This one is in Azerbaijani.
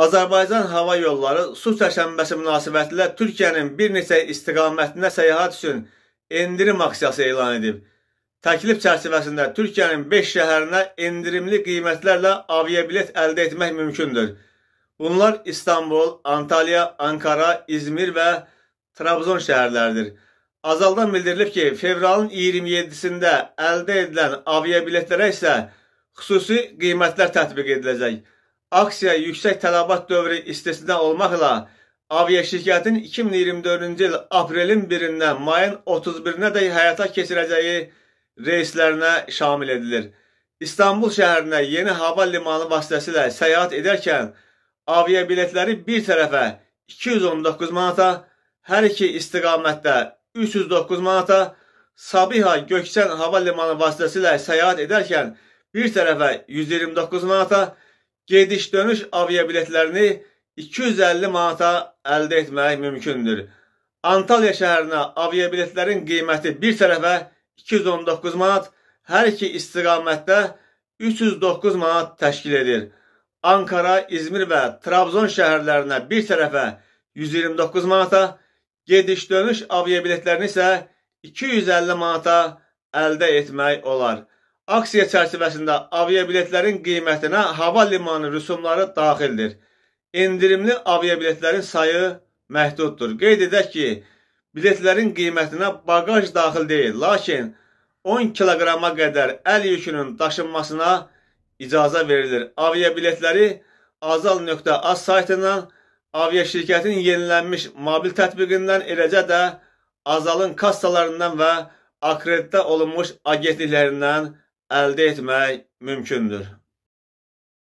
Azərbaycan Hava Yolları su çəkənməsi münasibətilə Türkiyənin bir neçə istiqamətinə səyahət üçün endirim aksiyası elan edib. Təklif çərçivəsində Türkiyənin 5 şəhərinə endirimli qiymətlərlə aviabilet əldə etmək mümkündür. Bunlar İstanbul, Antalya, Ankara, İzmir və Trabzon şəhərləridir. Azaldan bildirilib ki, fevralın 27-sində əldə edilən aviabiletlərə isə xüsusi qiymətlər tətbiq ediləcək aksiya yüksək tələbat dövrü istisna olmaqla aviaşirkətin 2024-cü il aprelin 1-dən mayın 31-nə dək həyata keçirəcəyi reyslərinə şamil edilir. İstanbul şəhərinə yeni hava limanı vasitəsilə səyahət edərkən aviya biletləri bir tərəfə 219 manata, hər iki istiqamətdə 309 manata, Sabiha Gökçən hava limanı vasitəsilə səyahət edərkən bir tərəfə 129 manata, Gediş-dönüş aviabiletlərini 250 manata əldə etmək mümkündür. Antalya şəhərinə aviabiletlərin qiyməti bir tərəfə 219 manat, hər iki istiqamətdə 309 manat təşkil edir. Ankara, İzmir və Trabzon şəhərlərinə bir tərəfə 129 manata, gediş-dönüş aviabiletlərini isə 250 manata əldə etmək olar. Aksiya çərçivəsində aviabiletlərin qiymətinə hava limanı rüsumları daxildir. Endirimli aviabiletlərin sayı məhduddur. Qeyd edək ki, biletlərin qiymətinə bagaj daxil deyil, lakin 10 kiloqrama qədər əl yükünün daşınmasına icazə verilir. Aviabiletləri azal.az saytından, aviaşirkətin yenilənmiş mobil tətbiqindən, eləcə də azalın kassalarından və akreditə olunmuş agentliklərindən əldə etmək mümkündür.